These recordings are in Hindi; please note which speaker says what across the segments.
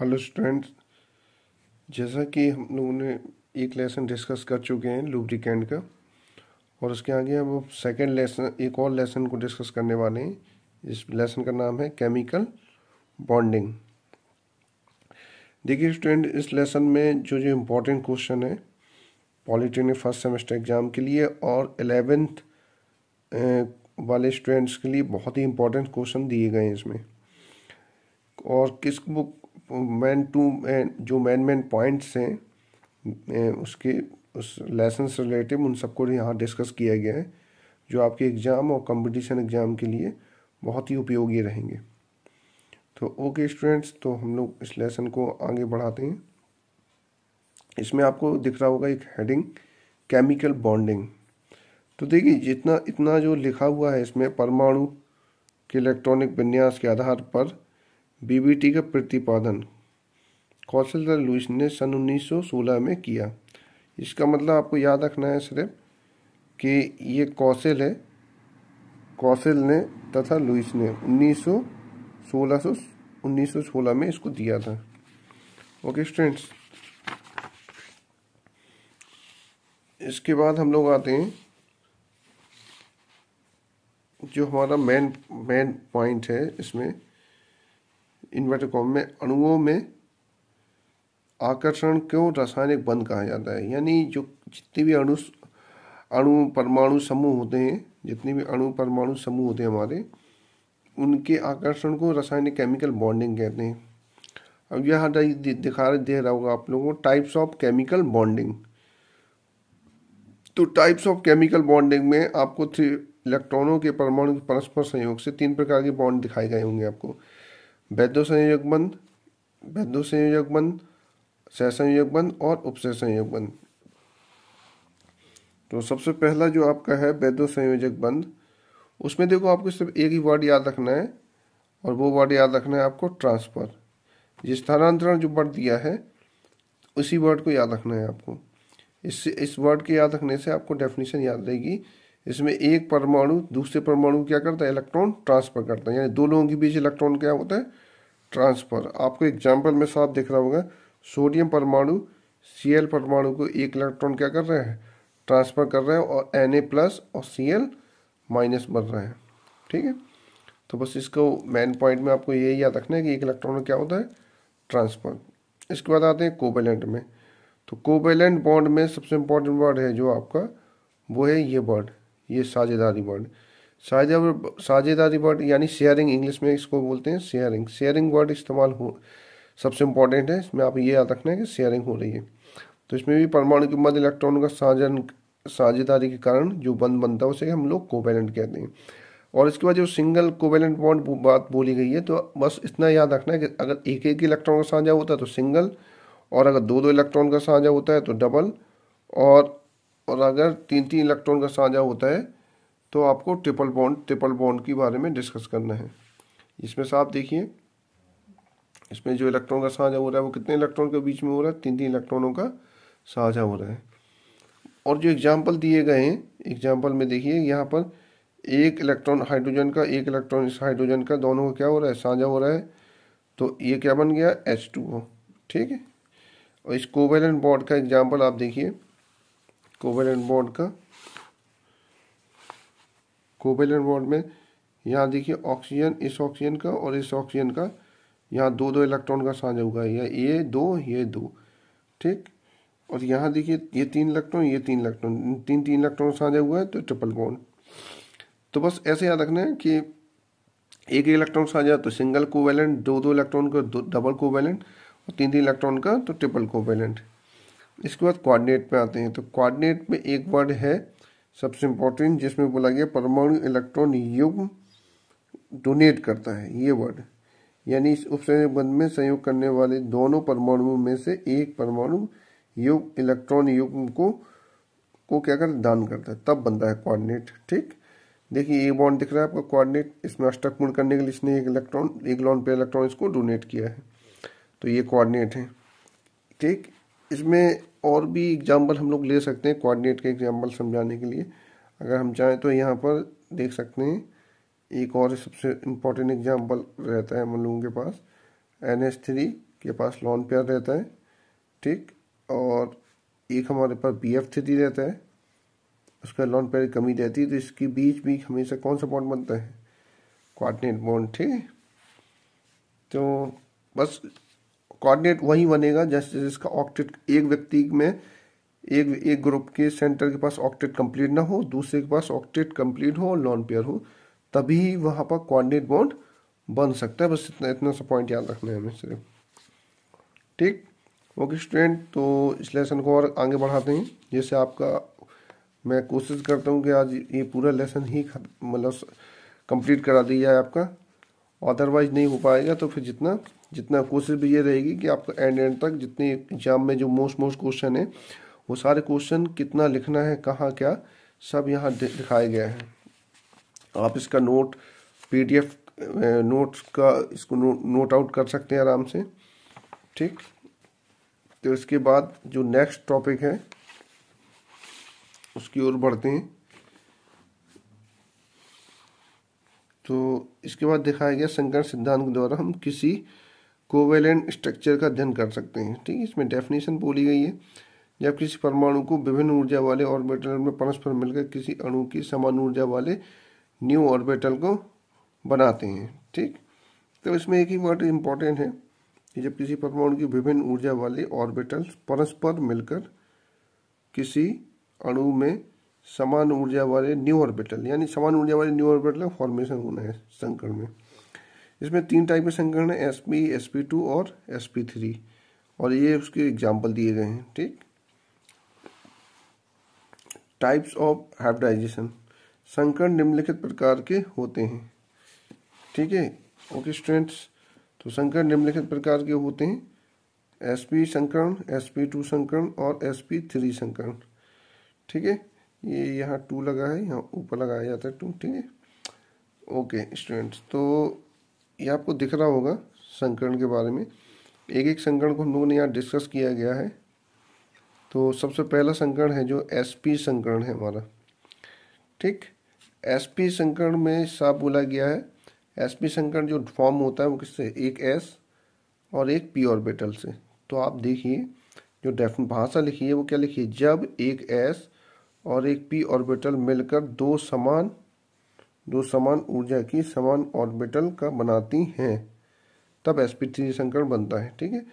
Speaker 1: हेलो स्टूडेंट्स जैसा कि हम लोगों ने एक लेसन डिस्कस कर चुके हैं लुब्रिकेंट का और उसके आगे अब हम सेकेंड लेसन एक और लेसन को डिस्कस करने वाले हैं इस लेसन का नाम है केमिकल बॉन्डिंग देखिए स्टूडेंट इस लेसन में जो जो इम्पोर्टेंट क्वेश्चन है पॉलिटेक्निक फर्स्ट सेमेस्टर एग्ज़ाम के लिए और एलेवेंथ वाले स्टूडेंट्स के लिए बहुत ही इम्पोर्टेंट क्वेश्चन दिए गए हैं इसमें और किस बुक मैन टू मैन जो मैन मैन पॉइंट्स हैं उसके उस लेसन से रिलेटिव उन सबको यहाँ डिस्कस किया गया है जो आपके एग्ज़ाम और कंपटीशन एग्ज़ाम के लिए बहुत ही उपयोगी रहेंगे तो ओके स्टूडेंट्स तो हम लोग इस लेसन को आगे बढ़ाते हैं इसमें आपको दिख रहा होगा एक हेडिंग केमिकल बॉन्डिंग तो देखिए जितना इतना जो लिखा हुआ है इसमें परमाणु के इलेक्ट्रॉनिक विन्यास के आधार पर बीबीटी का प्रतिपादन कौशल लुइस ने सन 1916 में किया इसका मतलब आपको याद रखना है सिर्फ कि ये कौशल है कौशल ने तथा लुइस ने 1916 1916 में इसको दिया था ओके स्टूडेंट्स इसके बाद हम लोग आते हैं जो हमारा मेन मेन पॉइंट है इसमें इन्वर्टर कॉम में अणुओं में आकर्षण क्यों रासायनिक बंद कहा जाता है यानी जो जितने भी अणु अणु परमाणु समूह होते हैं जितने भी अणु परमाणु समूह होते हैं हमारे उनके आकर्षण को रासायनिक केमिकल बॉन्डिंग कहते हैं अब यह दिखा दे रहा होगा आप लोगों को टाइप्स ऑफ केमिकल बॉन्डिंग तो टाइप्स ऑफ केमिकल बॉन्डिंग में आपको थ्री इलेक्ट्रॉनों के परमाणु परस्पर संयोग से तीन प्रकार के बॉन्ड दिखाए गए होंगे आपको वैद्य संयोजक बंद वैद्य संयोजक बंद सह बंद और उपसह संयोग बंद तो सबसे पहला जो आपका है वैद्य संयोजक बंद उसमें देखो आपको सिर्फ एक ही वर्ड याद रखना है और वो वर्ड याद रखना है आपको ट्रांसफ़र ये स्थानांतरण जो वर्ड दिया है उसी वर्ड को याद रखना है आपको इससे इस वर्ड के याद रखने से आपको डेफिनेशन याद रहेगी इसमें एक परमाणु दूसरे परमाणु क्या करता है इलेक्ट्रॉन ट्रांसफर करता है यानी दो लोगों के बीच इलेक्ट्रॉन क्या होता है ट्रांसफर आपको एग्जाम्पल में साफ दिख रहा होगा सोडियम परमाणु सी परमाणु को एक इलेक्ट्रॉन क्या कर रहे हैं ट्रांसफर कर रहे हैं और एन प्लस और सी माइनस बन रहे हैं ठीक है तो बस इसको मेन पॉइंट में आपको ये याद रखना है कि एक इलेक्ट्रॉन क्या होता है ट्रांसफर इसके बाद आते हैं कोबेलेंट में तो कोबेलेंट बॉन्ड में सबसे इम्पोर्टेंट वर्ड है जो आपका वो है ये वर्ड ये साझेदारी वर्ड साझेदार साझेदारी वर्ड यानी शेयरिंग इंग्लिश में इसको बोलते हैं शेयरिंग शेयरिंग वर्ड इस्तेमाल हो सबसे इम्पॉर्टेंट है इसमें आप ये याद रखना है कि शेयरिंग हो रही है तो इसमें भी परमाणु के मध्य इलेक्ट्रॉन का साझन साझेदारी के कारण जो बंद बनता है उसे हम लोग कोवेलेंट कहते हैं और इसके बाद जो सिंगल कोवेलेंट बॉन्ड बात बोली गई है तो बस इतना याद रखना है कि अगर एक एक इलेक्ट्रॉन का साझा होता है तो सिंगल और अगर दो दो इलेक्ट्रॉन का साझा होता है तो डबल और और अगर तीन तीन इलेक्ट्रॉन का साझा होता है तो आपको ट्रिपल बॉन्ड ट्रिपल बॉन्ड के बारे में डिस्कस करना है इसमें से आप देखिए इसमें जो इलेक्ट्रॉन का साझा हो रहा है वो कितने इलेक्ट्रॉन के बीच में हो रहा है तीन तीन इलेक्ट्रॉनों का साझा हो रहा है और जो एग्जाम्पल दिए गए हैं एग्जाम्पल में देखिए यहाँ पर एक इलेक्ट्रॉन हाइड्रोजन का एक इलेक्ट्रॉन इस हाइड्रोजन का दोनों का क्या हो रहा है साझा हो रहा है तो ये क्या बन गया एच टू ठीक है और इस कोवेलेंट बॉन्ड का एग्जाम्पल आप देखिए कोवेलेंट बॉन्ड का कोवेलेंट बॉन्ड में यहाँ देखिए ऑक्सीजन इस ऑक्सीजन का और इस ऑक्सीजन का यहाँ दो दो इलेक्ट्रॉन का साझा होगा या ये दो ये दो ठीक और यहाँ देखिए ये तीन इलेक्ट्रॉन ये तीन इलेक्ट्रॉन तीन तीन इलेक्ट्रॉन साझा हुआ है तो ट्रिपल बॉन्ड तो बस ऐसे याद रखना है कि एक इलेक्ट्रॉन साझा तो सिंगल कोवेलेंट दो दो इलेक्ट्रॉन का दो डबल कोवेलेंट और तीन तीन इलेक्ट्रॉन का तो ट्रिपल कोवेलेंट इसके बाद कोऑर्डिनेट में आते हैं तो कोऑर्डिनेट में एक वर्ड है सबसे इम्पोर्टेंट जिसमें बोला गया परमाणु इलेक्ट्रॉन युग्म डोनेट करता है ये वर्ड यानी इस उपसंबंध में संयोग करने वाले दोनों परमाणुओं में से एक परमाणु युग इलेक्ट्रॉन युग्म को को क्या कर दान करता है तब बनता है कोऑर्डिनेट ठीक देखिए ये बॉन्ड दिख रहा है आपका कोऑर्डिनेट इसमें पूर्ण करने के लिए इसने एक इलेक्ट्रॉन एक लॉन पे इलेक्ट्रॉन इसको डोनेट किया है तो ये कोऑर्डिनेट है ठीक इसमें और भी एग्जाम्पल हम लोग ले सकते हैं कोऑर्डिनेट के एग्जाम्पल समझाने के लिए अगर हम चाहें तो यहाँ पर देख सकते हैं एक और सबसे इम्पोर्टेंट एग्जाम्पल रहता है हम लोगों के पास एन एस थ्री के पास लॉन पेयर रहता है ठीक और एक हमारे पास बी एफ थ्री रहता है उसका लॉन पेयर कमी रहती है तो इसके बीच भी हमेशा कौन सा बॉन्ड बनता है क्वाटनेट बॉन्ड ठीक तो बस कोऑर्डिनेट वही बनेगा जैसे जिसका ऑक्टेट एक व्यक्ति में एक एक ग्रुप के सेंटर के पास ऑक्टेट कंप्लीट ना हो दूसरे के पास ऑक्टेट कंप्लीट हो और नॉन पेयर हो तभी वहाँ पर कोऑर्डिनेट बॉन्ड बन सकता है बस इतना इतना सा पॉइंट याद रखना है हमें सिर्फ ठीक ओके स्टूडेंट तो इस लेसन को और आगे बढ़ाते हैं जैसे आपका मैं कोशिश करता हूँ कि आज ये पूरा लेसन ही मतलब कंप्लीट करा दिया है आपका अदरवाइज नहीं हो पाएगा तो फिर जितना जितना कोशिश भी ये रहेगी कि आपको एंड एंड तक जितने एग्जाम में जो मोस्ट मोस्ट क्वेश्चन है वो सारे क्वेश्चन कितना लिखना है कहाँ क्या सब यहाँ दिखाया गया है आप इसका नोट पीडीएफ नोट्स का इसको नो, नोट आउट कर सकते हैं आराम से ठीक तो इसके बाद जो नेक्स्ट टॉपिक है उसकी ओर बढ़ते हैं तो इसके बाद दिखाया गया संकर सिद्धांत के द्वारा हम किसी कोवेलेंट स्ट्रक्चर का अध्ययन कर सकते हैं ठीक है इसमें डेफिनेशन बोली गई है जब किसी परमाणु को विभिन्न ऊर्जा वाले ऑर्बिटल में परस्पर मिलकर किसी अणु की समान ऊर्जा वाले न्यू ऑर्बिटल को बनाते हैं ठीक तो इसमें एक ही वर्ड इम्पॉर्टेंट है कि जब किसी परमाणु की विभिन्न ऊर्जा वाले ऑर्बिटल्स परस्पर मिलकर किसी अणु में समान ऊर्जा वाले न्यू ऑर्बिटल यानी समान ऊर्जा वाले न्यू ऑर्बिटल का फॉर्मेशन होना है संकट में इसमें तीन टाइप के संकरण है S P S P two और एस पी थ्री और ये उसके एग्जाम्पल दिए गए हैं ठीक टाइप्स ऑफ हाइब्रिडाइजेशन संकरण निम्नलिखित प्रकार के होते हैं ठीक है ओके स्टूडेंट्स तो संकरण निम्नलिखित प्रकार के होते हैं एस पी संकरण एस पी टू संकरण और एस पी थ्री संकरण ठीक है ये यहाँ टू लगा है यहाँ ऊपर लगाया जाता है टू ठीक है ओके स्टूडेंट्स तो ये आपको दिख रहा होगा संकरण के बारे में एक एक संकरण को हम लोगों ने यहाँ डिस्कस किया गया है तो सबसे पहला संकरण है जो एसपी संकरण है हमारा ठीक एसपी संकरण में साफ बोला गया है एसपी संकरण जो फॉर्म होता है वो किससे एक एस और एक पी ऑर्बिटल से तो आप देखिए जो डेफ भाषा लिखी है वो क्या लिखी है जब एक एस और एक पी ऑर्बिटल मिलकर दो समान जो समान ऊर्जा की समान ऑर्बिटल का बनाती हैं तब एस पी थ्री संकरण बनता है ठीक है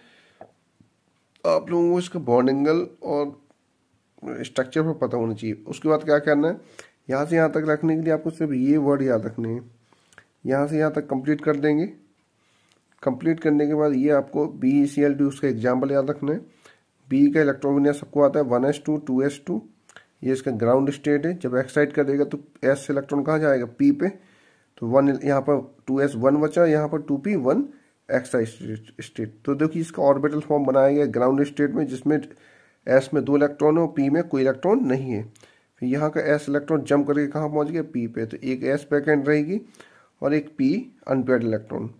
Speaker 1: आप लोगों को इसका बॉन्ड एंगल और स्ट्रक्चर पर पता होना चाहिए उसके बाद क्या करना है यहाँ से यहाँ तक रखने के लिए आपको सिर्फ ये वर्ड याद रखने हैं यहाँ से यहाँ तक कंप्लीट कर देंगे कंप्लीट करने के बाद ये आपको बी सी एल डी उसका एग्जाम्पल याद रखना है बी e का इलेक्ट्रॉन विन्यास सबको आता है one S two two S two ये इसका ग्राउंड स्टेट है जब एक्साइट कर देगा तो एस इलेक्ट्रॉन कहाँ जाएगा पी पे तो वन यहाँ पर टू एस वन बचा यहाँ पर two P one excite state तो देखिए इसका ऑर्बिटल फॉर्म बनाया गया ग्राउंड स्टेट में जिसमें एस में दो इलेक्ट्रॉन है और पी में कोई इलेक्ट्रॉन नहीं है फिर यहाँ का एस इलेक्ट्रॉन जंप करके कहाँ पहुँच गया पी पे तो एक एस पैकेंड रहेगी और एक पी अनपेड इलेक्ट्रॉन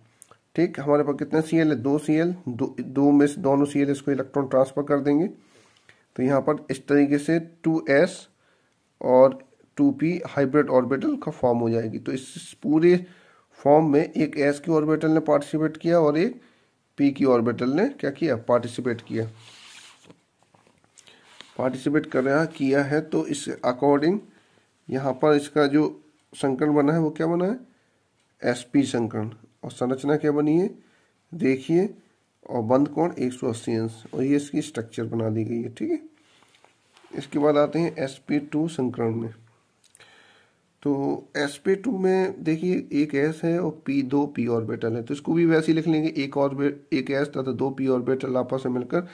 Speaker 1: ठीक हमारे पास कितने सी एल है दो सी एल दो, दो में से दोनों सी एल इसको इलेक्ट्रॉन ट्रांसफर कर देंगे तो यहाँ पर इस तरीके से टू एस और टू पी हाइब्रिड ऑर्बिटल का फॉर्म हो जाएगी तो इस पूरे फॉर्म में एक एस की ऑर्बिटल ने पार्टिसिपेट किया और एक पी की ऑर्बिटल ने क्या किया पार्टिसिपेट किया पार्टिसिपेट कर रहा किया है तो इस अकॉर्डिंग यहाँ पर इसका जो संकरण बना है वो क्या बना है एस पी संकरण और संरचना क्या बनी है देखिए और बंद कोण 180 अंश और ये इसकी स्ट्रक्चर बना दी गई है ठीक है इसके बाद आते हैं एस पी टू संकरण में तो एस पी टू में देखिए एक एस है और पी दो पी ऑर्बिटल है तो इसको भी वैसे ही लिख लेंगे एक और एक एस तथा दो पी ऑर्बिटल आपस में मिलकर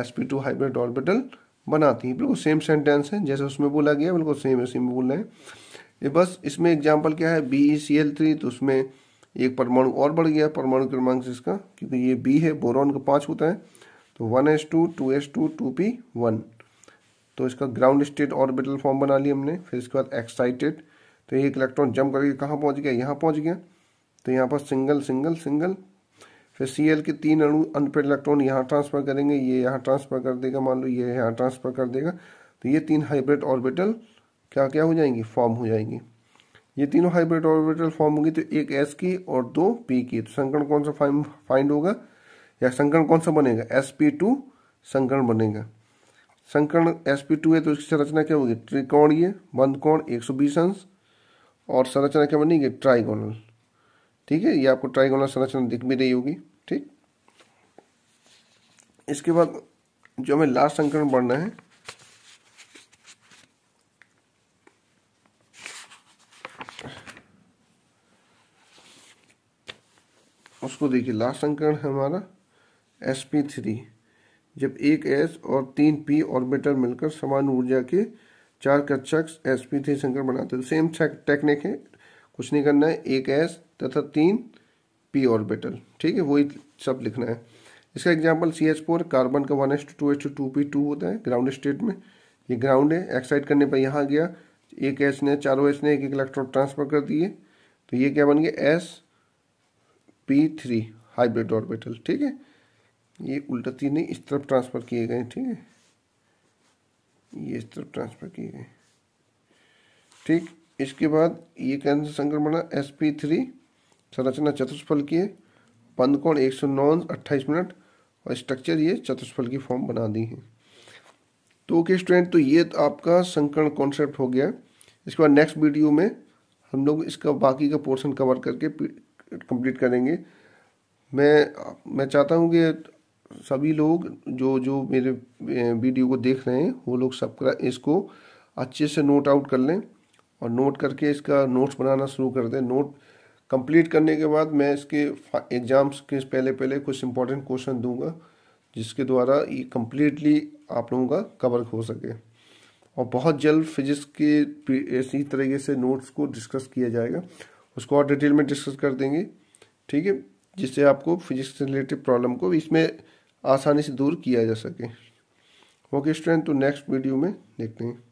Speaker 1: S P two hybrid orbital बनाती है बिल्कुल सेम सेंटेंस है जैसे उसमें बोला गया बिल्कुल सेम ऐसे में बोल रहे हैं ये बस इसमें एग्जाम्पल क्या है B E C L three तो उसमें एक परमाणु और बढ़ गया परमाणु क्रमांक से इसका क्योंकि ये बी है बोरॉन का पाँच होता है तो one S two two S two two P one तो इसका ग्राउंड स्टेट ऑर्बिटल फॉर्म बना लिया हमने फिर इसके बाद एक्साइटेड तो एक इलेक्ट्रॉन जम करके कहाँ पहुँच गया यहाँ पहुँच गया तो यहाँ पर सिंगल सिंगल सिंगल फिर सी के तीन अणु अनपेड इलेक्ट्रॉन यहाँ ट्रांसफर करेंगे ये यहाँ ट्रांसफर कर देगा मान लो ये यहाँ ट्रांसफर कर देगा तो ये तीन हाइब्रिड ऑर्बिटल क्या क्या हो जाएंगी फॉर्म हो जाएंगी ये तीनों हाइब्रिड ऑर्बिटल फॉर्म होगी तो एक एस की और दो पी की तो संकरण कौन सा फाइंड होगा या संकरण कौन सा बनेगा एस पी टू संकरण बनेगा संकरण एस पी टू है तो इसकी संरचना क्या होगी ये बंद कोण एक सौ बीस अंश और संरचना क्या बनेगी ट्राइगोनल ठीक है ये आपको ट्राइगोनल संरचना दिख भी रही होगी ठीक इसके बाद जो हमें लास्ट संकरण पढ़ना है उसको देखिए लास्ट संकरण है हमारा एस पी थ्री जब एक एस और तीन पी ऑर्बिटर मिलकर समान ऊर्जा के चार कक्षक एस पी थ्री संकर बनाते हैं सेम टेक्निक है कुछ नहीं करना है एक एस तथा तीन पी ऑर्बिटल ठीक है वही सब लिखना है इसका example C H four carbon का one S two two H two two P two होता है ग्राउंड स्टेट में ये ग्राउंड है एक्साइड करने पर यहाँ गया एक एस ने चारों एस ने एक एक इलेक्ट्रॉन ट्रांसफर कर दिए तो ये क्या बन गया S P three hybrid orbital ठीक है ये उल्टा तीन इस तरफ ट्रांसफ़र किए गए ठीक है ये इस तरफ ट्रांसफ़र किए गए ठीक इसके बाद ये कैंसर संक्रमण एस पी थ्री संरचना चतुष्फल की है पंदकोण एक सौ नौ अट्ठाईस मिनट और स्ट्रक्चर ये चतुष्फल की फॉर्म बना दी है तो ओके स्टूडेंट तो ये तो आपका संकरण कॉन्सेप्ट हो गया इसके बाद नेक्स्ट वीडियो में हम लोग इसका बाकी का पोर्शन कवर करके कंप्लीट करेंगे मैं मैं चाहता हूँ कि सभी लोग जो जो मेरे वीडियो को देख रहे हैं वो लोग सब इसको अच्छे से नोट आउट कर लें और नोट करके इसका नोट्स बनाना शुरू कर दें नोट कंप्लीट करने के बाद मैं इसके एग्ज़ाम्स के पहले पहले कुछ इंपॉर्टेंट क्वेश्चन दूंगा जिसके द्वारा ये कम्प्लीटली आप लोगों का कवर हो सके और बहुत जल्द फिजिक्स के इसी तरीके से नोट्स को डिस्कस किया जाएगा उसको और डिटेल में डिस्कस कर देंगे ठीक है जिससे आपको फिजिक्स से रिलेटेड प्रॉब्लम को इसमें आसानी से दूर किया जा सके ओके स्टूडेंट तो नेक्स्ट वीडियो में देखते हैं